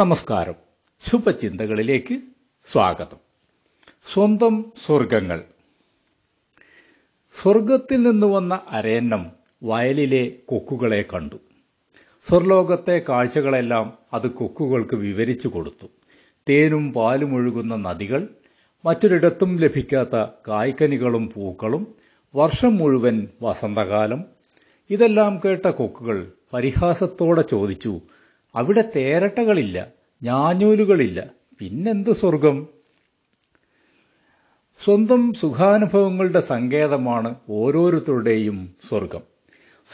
നമസ്കാരം ശുഭചിന്തകളിലേക്ക് സ്വാഗതം സ്വന്തം സ്വർഗങ്ങൾ സ്വർഗത്തിൽ നിന്ന് വന്ന അരയന്നം വയലിലെ കൊക്കുകളെ കണ്ടു സ്വർലോകത്തെ കാഴ്ചകളെല്ലാം അത് കൊക്കുകൾക്ക് വിവരിച്ചു കൊടുത്തു തേനും പാലും ഒഴുകുന്ന നദികൾ മറ്റൊരിടത്തും ലഭിക്കാത്ത കായ്ക്കനികളും പൂക്കളും വർഷം മുഴുവൻ വസന്തകാലം ഇതെല്ലാം കേട്ട കൊക്കുകൾ പരിഹാസത്തോടെ ചോദിച്ചു അവിടെ തേരട്ടകളില്ല ഞാഞ്ഞൂലുകളില്ല പിന്നെന്ത് സ്വർഗം സ്വന്തം സുഖാനുഭവങ്ങളുടെ സങ്കേതമാണ് ഓരോരുത്തരുടെയും സ്വർഗം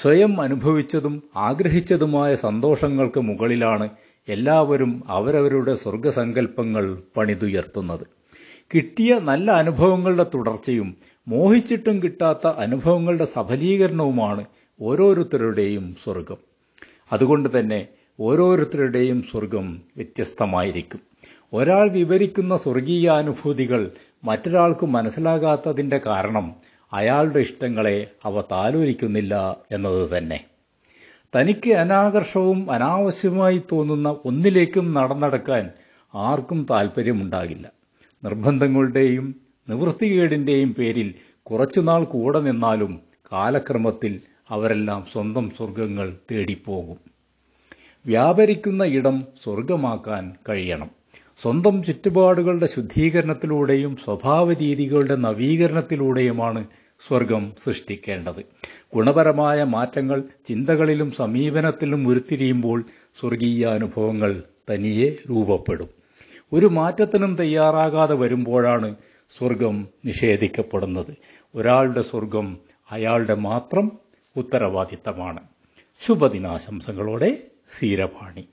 സ്വയം അനുഭവിച്ചതും ആഗ്രഹിച്ചതുമായ സന്തോഷങ്ങൾക്ക് മുകളിലാണ് എല്ലാവരും അവരവരുടെ സ്വർഗസങ്കൽപ്പങ്ങൾ പണിതുയർത്തുന്നത് കിട്ടിയ നല്ല അനുഭവങ്ങളുടെ തുടർച്ചയും മോഹിച്ചിട്ടും കിട്ടാത്ത അനുഭവങ്ങളുടെ സഫലീകരണവുമാണ് ഓരോരുത്തരുടെയും സ്വർഗം അതുകൊണ്ട് തന്നെ ഓരോരുത്തരുടെയും സ്വർഗം വ്യത്യസ്തമായിരിക്കും ഒരാൾ വിവരിക്കുന്ന സ്വർഗീയ അനുഭൂതികൾ മറ്റൊരാൾക്ക് മനസ്സിലാകാത്തതിൻ്റെ കാരണം അയാളുടെ ഇഷ്ടങ്ങളെ അവ താലോലിക്കുന്നില്ല എന്നത് തന്നെ തനിക്ക് അനാകർഷവും അനാവശ്യമായി തോന്നുന്ന ഒന്നിലേക്കും നടന്നടക്കാൻ ആർക്കും താൽപ്പര്യമുണ്ടാകില്ല നിർബന്ധങ്ങളുടെയും നിവൃത്തികേടിൻ്റെയും പേരിൽ കുറച്ചുനാൾ കൂടെ നിന്നാലും കാലക്രമത്തിൽ അവരെല്ലാം സ്വന്തം സ്വർഗങ്ങൾ തേടിപ്പോകും വ്യാപരിക്കുന്ന ഇടം സ്വർഗമാക്കാൻ കഴിയണം സ്വന്തം ചുറ്റുപാടുകളുടെ ശുദ്ധീകരണത്തിലൂടെയും സ്വഭാവ രീതികളുടെ നവീകരണത്തിലൂടെയുമാണ് സ്വർഗം സൃഷ്ടിക്കേണ്ടത് ഗുണപരമായ മാറ്റങ്ങൾ ചിന്തകളിലും സമീപനത്തിലും ഉരുത്തിരിയുമ്പോൾ സ്വർഗീയ അനുഭവങ്ങൾ തനിയെ രൂപപ്പെടും ഒരു മാറ്റത്തിനും തയ്യാറാകാതെ വരുമ്പോഴാണ് സ്വർഗം നിഷേധിക്കപ്പെടുന്നത് ഒരാളുടെ സ്വർഗം അയാളുടെ മാത്രം ഉത്തരവാദിത്തമാണ് ശുഭദിനാശംസകളോടെ സീരപാണി